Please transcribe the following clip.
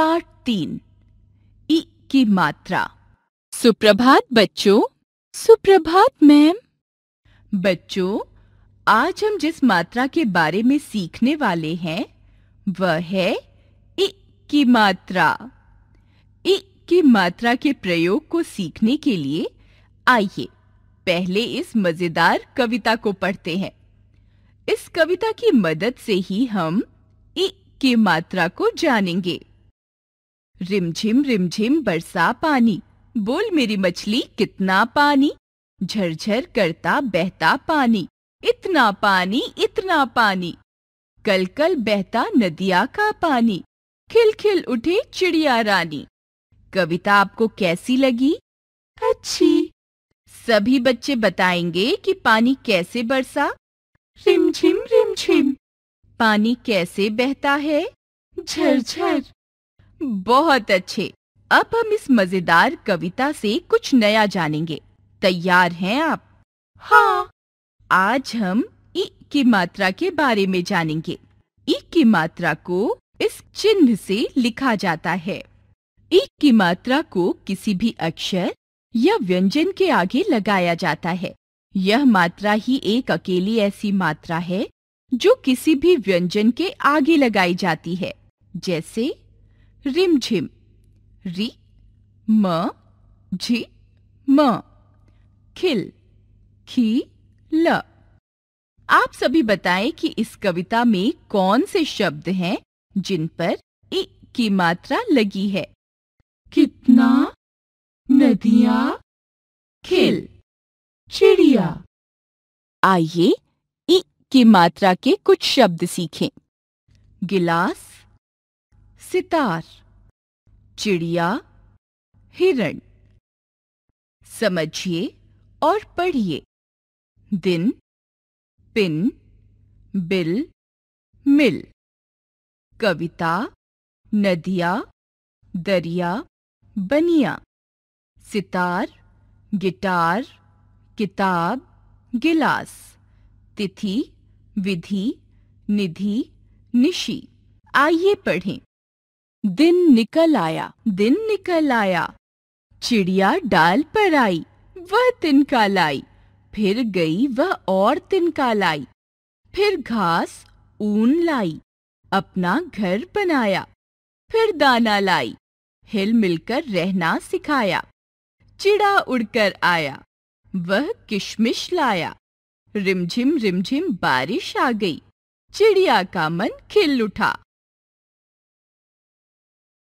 part तीन ई की मात्रा सुप्रभात बच्चों सुप्रभात मैम बच्चों आज हम जिस मात्रा के बारे में सीखने वाले हैं वह है ई की मात्रा ई की मात्रा के प्रयोग को सीखने के लिए आइए पहले इस मजेदार कविता को पढ़ते हैं इस कविता की मदद से ही हम इ की मात्रा को जानेंगे रिमझिम रिमझिम बरसा पानी बोल मेरी मछली कितना पानी झरझर करता बहता पानी इतना पानी इतना पानी कल कल बहता नदिया का पानी खिल खिल उठे चिड़िया रानी कविता आपको कैसी लगी अच्छी सभी बच्चे बताएंगे कि पानी कैसे बरसा रिमझिम रिमझिम पानी कैसे बहता है झरझर बहुत अच्छे अब हम इस मजेदार कविता से कुछ नया जानेंगे तैयार हैं आप हाँ आज हम ई की मात्रा के बारे में जानेंगे ई की मात्रा को इस चिन्ह से लिखा जाता है ई की मात्रा को किसी भी अक्षर या व्यंजन के आगे लगाया जाता है यह मात्रा ही एक अकेली ऐसी मात्रा है जो किसी भी व्यंजन के आगे लगाई जाती है जैसे रिमझिम रि म झि म खिल खी ल आप सभी बताएं कि इस कविता में कौन से शब्द हैं जिन पर इ की मात्रा लगी है कितना नदिया खिल चिड़िया आइए इ की मात्रा के कुछ शब्द सीखें गिलास सितार चिड़िया हिरण समझिए और पढ़िए दिन पिन बिल मिल कविता नदिया दरिया बनिया सितार गिटार किताब गिलास तिथि विधि निधि निशी आइए पढ़ें दिन निकल आया दिन निकल आया चिड़िया डाल पर आई वह तिनका लाई फिर गई वह और तिनका लाई फिर घास ऊन लाई अपना घर बनाया फिर दाना लाई हिल मिलकर रहना सिखाया चिड़ा उड़कर आया वह किशमिश लाया रिमझिम रिमझिम बारिश आ गई चिड़िया का मन खिल उठा